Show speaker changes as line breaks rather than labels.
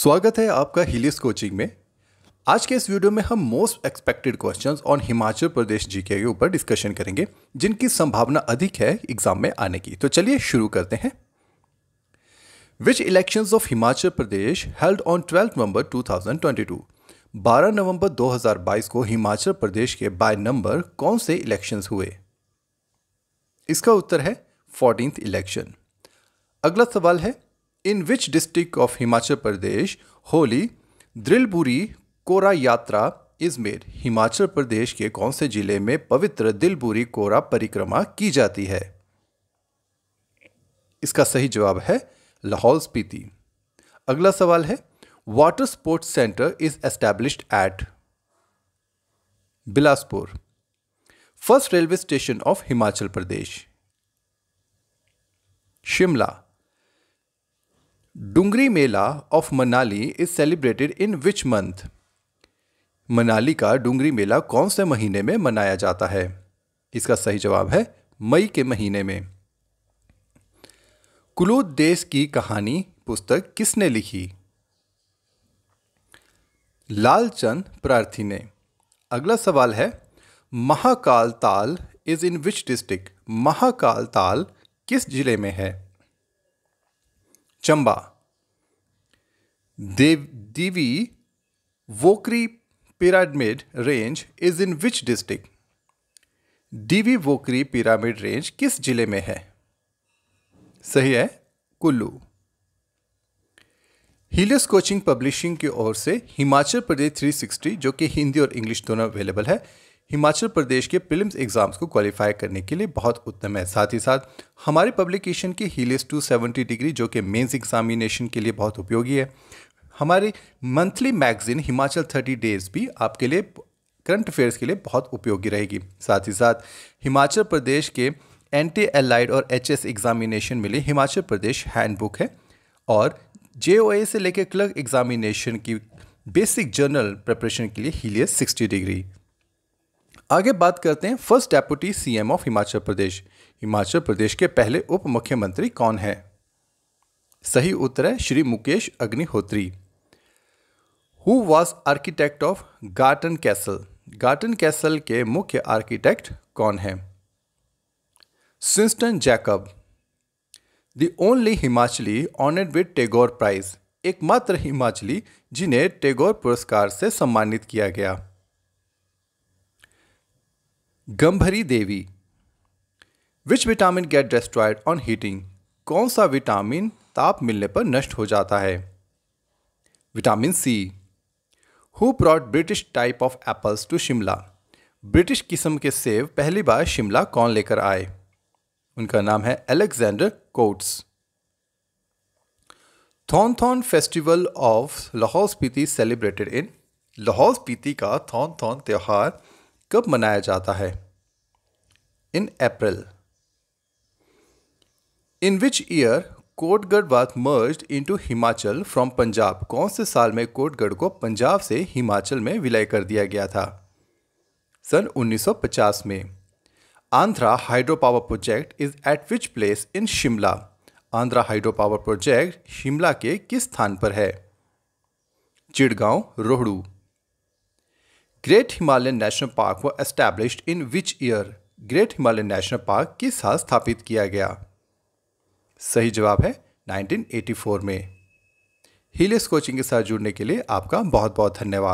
स्वागत है आपका हीलियस कोचिंग में आज के इस वीडियो में हम most expected questions on Himachal Pradesh GK के ऊपर डिस्कशन करेंगे जिनकी संभावना अधिक है एग्जाम में आने की तो चलिए शुरू करते हैं which elections of Himachal Pradesh held on twelfth November 2022 12 नवंबर 2022 को हिमाचल प्रदेश के बाय नंबर कौन से इलेक्शंस हुए इसका उत्तर है फोर्टीन इलेक्शन अगला सवाल है in which district of Himachal Pradesh holy दिलबुरी कोरा यात्रा इज मेड हिमाचल प्रदेश के कौन से जिले में पवित्र दिलबुरी कोरा परिक्रमा की जाती है इसका सही जवाब है लाहौल स्पीति अगला सवाल है water sports centre is establish at Bilaspur first railway station of Himachal Pradesh Shimla Dungri Mela of Manali is celebrated in which month Manali का डूंगरी मेला कौन से महीने में मनाया जाता है इसका सही जवाब है मई के महीने में कुलूद देश की कहानी पुस्तक किसने लिखी लालचंद प्रार्थी ने अगला सवाल है Mahakal Tal is in which district Mahakal Tal किस जिले में है Chamba Dev- Devi Vokri Pyramid Range is in which district? Devi Vokri Pyramid range किस जिले में है सही है कुल्लू हीलियस कोचिंग पब्लिशिंग की ओर से हिमाचल प्रदेश 360 जो कि हिंदी और इंग्लिश दोनों अवेलेबल है हिमाचल प्रदेश के फिल्म एग्जाम्स को क्वालिफाई करने के लिए बहुत उत्तम है साथ ही साथ हमारे पब्लिकेशन के हीलिस सेवेंटी डिग्री जो कि मेंस एग्जामिनेशन के लिए बहुत उपयोगी है हमारे monthly magazine Himachal thirty days भी आपके लिए करंट अफेयर्स के लिए बहुत उपयोगी रहेगी साथ ही साथ हिमाचल प्रदेश के एंटी एलाइड और एच एग्ज़ामिनेशन में लिए हिमाचल प्रदेश हैंडबुक है और जे से लेकर क्लर्क एग्ज़ामिनेशन की बेसिक जर्नल प्रिपरेशन के लिए हीलियस 60 डिग्री आगे बात करते हैं first deputy CM of Himachal Pradesh Himachal Pradesh के पहले उप मुख्यमंत्री कौन है सही उत्तर है Shri Mukesh Agnihotri who was architect of Garton castle Garton castle के मुख्य आर्किटेक्ट कौन है Swinton Jacob the only Himachali honoured with Tagore prize एकमात्र हिमाचली जिन्हें टेगोर पुरस्कार से सम्मानित किया गया गंभरी Devi which vitamin get destroyed on heating कौन सा विटामिन ताप मिलने पर नष्ट हो जाता है vitamin C who brought British type of apples to Shimla British किस्म के सेब पहली बार शिमला कौन लेकर आए उनका नाम है एलेक्सेंडर कोट्स थॉनथॉन festival of Lahaul Spiti celebrated in Lahaul Spiti का थॉन थॉन त्यौहार कब मनाया जाता है in April in which year Kotgarh was in to Himachal from Punjab कौन से साल में कोटगढ़ को पंजाब से हिमाचल में विलय कर दिया गया था सन 1950 में Andhra hydro power project is at which place in Shimla Andhra hydro power project Shimla के किस स्थान पर है Chirgaon Rohru great Himalayan national park was establish in which year great Himalayan national park किस साल स्थापित किया गया सही जवाब है 1984 में हिलेस कोचिंग के साथ जुड़ने के लिए आपका बहुत बहुत धन्यवाद